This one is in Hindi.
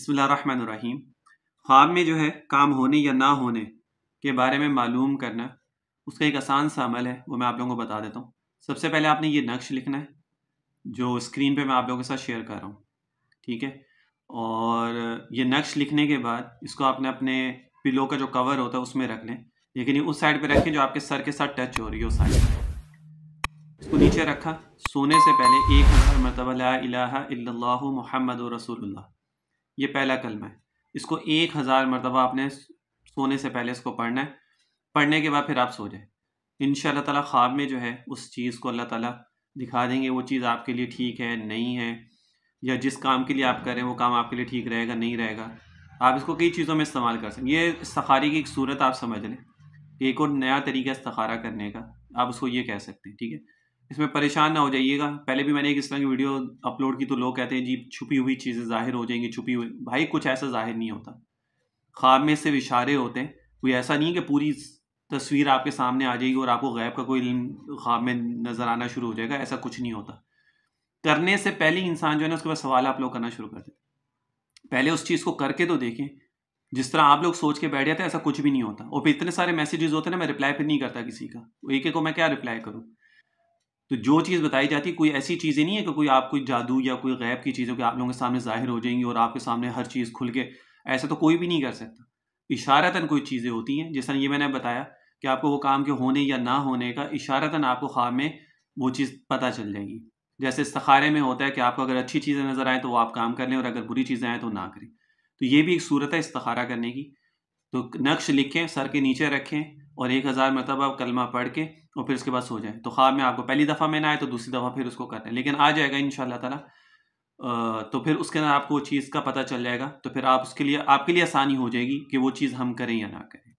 बसमीम ख्वाब में जो है काम होने या ना होने के बारे में मालूम करना उसका एक आसान सा अमल है वो मैं आप लोगों को बता देता हूँ सबसे पहले आपने ये नक्श लिखना है जो स्क्रीन पे मैं आप लोगों के साथ शेयर कर रहा हूँ ठीक है और ये नक्श लिखने के बाद इसको आपने अपने पिलो का जो कवर होता है उसमें रख लें लेकिन ये उस साइड पर रखें जो आपके सर के साथ टच हो रही है उस साइड इसको नीचे रखा सोने से पहले एक हज़ार मरतबा ला इलाहा इल्लल्लाहु मुहम्मद रसूलुल्लाह ये पहला कलमा है इसको एक हज़ार मरतबा आपने सोने से पहले इसको पढ़ना है पढ़ने के बाद फिर आप सो जाए इन ताला ख्वाब में जो है उस चीज़ को अल्लाह ताला दिखा देंगे वो चीज़ आपके लिए ठीक है नहीं है या जिस काम के लिए आप करें वो काम आपके लिए ठीक रहेगा नहीं रहेगा आप इसको कई चीज़ों में इस्तेमाल कर सकें ये सखारी की एक सूरत आप समझ लें एक और नया तरीका इस्तारा करने का आप उसको ये कह सकते हैं ठीक है इसमें परेशान ना हो जाइएगा पहले भी मैंने एक इस तरह की वीडियो अपलोड की तो लोग कहते हैं जी छुपी हुई चीज़ें जाहिर हो जाएंगी छुपी हुई भाई कुछ ऐसा जाहिर नहीं होता ख्वाब में सिर्फ इशारे होते हैं कोई ऐसा नहीं है कि पूरी तस्वीर आपके सामने आ जाएगी और आपको गैब का कोई ख्वाब में नज़र आना शुरू हो जाएगा ऐसा कुछ नहीं होता करने से पहले इंसान जो है ना उसके बाद सवाल आप लोग करना शुरू कर देते पहले उस चीज़ को करके तो देखें जिस तरह आप लोग सोच के बैठ जाते हैं ऐसा कुछ भी नहीं होता और फिर इतने सारे मैसेजेस होते हैं ना मैं रिप्लाई फिर नहीं करता किसी का एक एक को मैं क्या रिप्लाई करूँ तो जो चीज़ बताई जाती है कोई ऐसी चीज़ें नहीं है कि कोई आप कोई जादू या कोई गैब की चीज़ें कि आप लोगों के सामने ज़ाहिर हो जाएंगी और आपके सामने हर चीज़ खुल के ऐसा तो कोई भी नहीं कर सकता इशारतन कोई चीज़ें होती हैं जिस ये मैंने बताया कि आपको वो काम के होने या ना होने का इशारतन आपको ख्वाब में वो चीज़ पता चल जाएगी जैसे सखारे में होता है कि आपको अगर अच्छी चीज़ें नज़र आएँ तो वो आप काम कर लें और अगर बुरी चीज़ें आएँ तो ना करें तो ये भी एक सूरत है इस्तारा करने की तो नक्श लिखें सर के नीचे रखें और एक हज़ार मरतबा कलमा पढ़ के और फिर उसके बाद सो जाएं तो ख्वाब में आपको पहली दफ़ा में ना आए तो दूसरी दफ़ा फिर उसको करें लेकिन आ जाएगा इन ताला तो फिर उसके अंदर आपको चीज़ का पता चल जाएगा तो फिर आप उसके लिए आपके लिए आसानी हो जाएगी कि वो चीज़ हम करें या ना करें